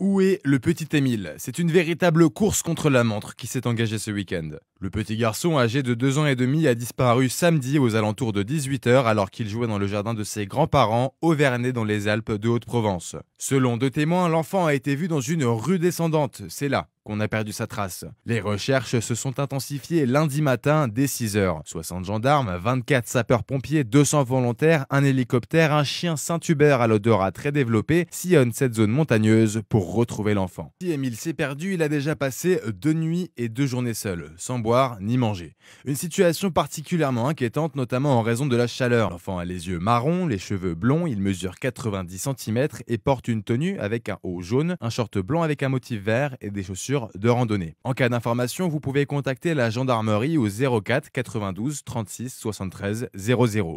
Où est le petit Émile C'est une véritable course contre la montre qui s'est engagée ce week-end. Le petit garçon, âgé de 2 ans et demi, a disparu samedi aux alentours de 18h alors qu'il jouait dans le jardin de ses grands-parents, auvernais dans les Alpes de Haute-Provence. Selon deux témoins, l'enfant a été vu dans une rue descendante, c'est là, qu'on a perdu sa trace. Les recherches se sont intensifiées lundi matin dès 6h. 60 gendarmes, 24 sapeurs-pompiers, 200 volontaires, un hélicoptère, un chien Saint-Hubert à l'odorat très développé sillonnent cette zone montagneuse pour retrouver l'enfant. Si Emile s'est perdu, il a déjà passé deux nuits et deux journées seul, sans boire ni manger. Une situation particulièrement inquiétante, notamment en raison de la chaleur. L'enfant a les yeux marrons, les cheveux blonds, il mesure 90 cm et porte une tenue avec un haut jaune, un short blanc avec un motif vert et des chaussures de randonnée. En cas d'information, vous pouvez contacter la gendarmerie au 04 92 36 73 00.